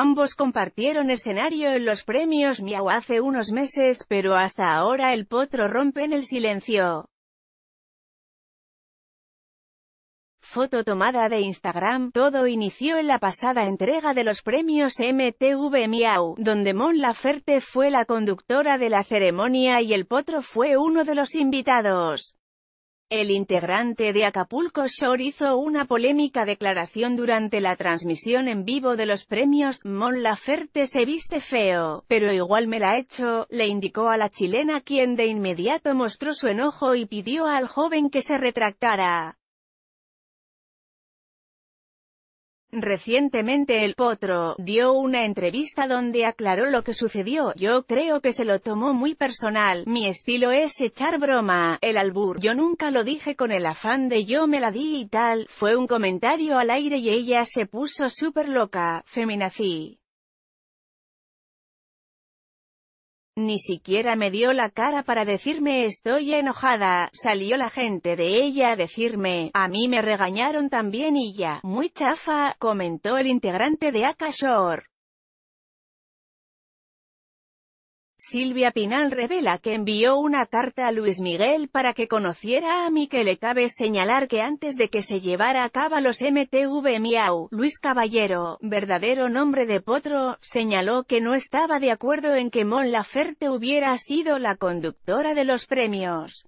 Ambos compartieron escenario en los premios Miau hace unos meses, pero hasta ahora el potro rompe en el silencio. Foto tomada de Instagram, todo inició en la pasada entrega de los premios MTV Miau, donde Mon Laferte fue la conductora de la ceremonia y el potro fue uno de los invitados. El integrante de Acapulco Shore hizo una polémica declaración durante la transmisión en vivo de los premios, Mon Laferte se viste feo, pero igual me la hecho, le indicó a la chilena quien de inmediato mostró su enojo y pidió al joven que se retractara. Recientemente el Potro dio una entrevista donde aclaró lo que sucedió, yo creo que se lo tomó muy personal, mi estilo es echar broma, el albur, yo nunca lo dije con el afán de yo me la di y tal, fue un comentario al aire y ella se puso súper loca, feminazi. Ni siquiera me dio la cara para decirme estoy enojada, salió la gente de ella a decirme, a mí me regañaron también y ya, muy chafa, comentó el integrante de Akashore. Silvia Pinal revela que envió una carta a Luis Miguel para que conociera a Miquele. Cabe señalar que antes de que se llevara a cabo los MTV Miau, Luis Caballero, verdadero nombre de Potro, señaló que no estaba de acuerdo en que Mon Laferte hubiera sido la conductora de los premios.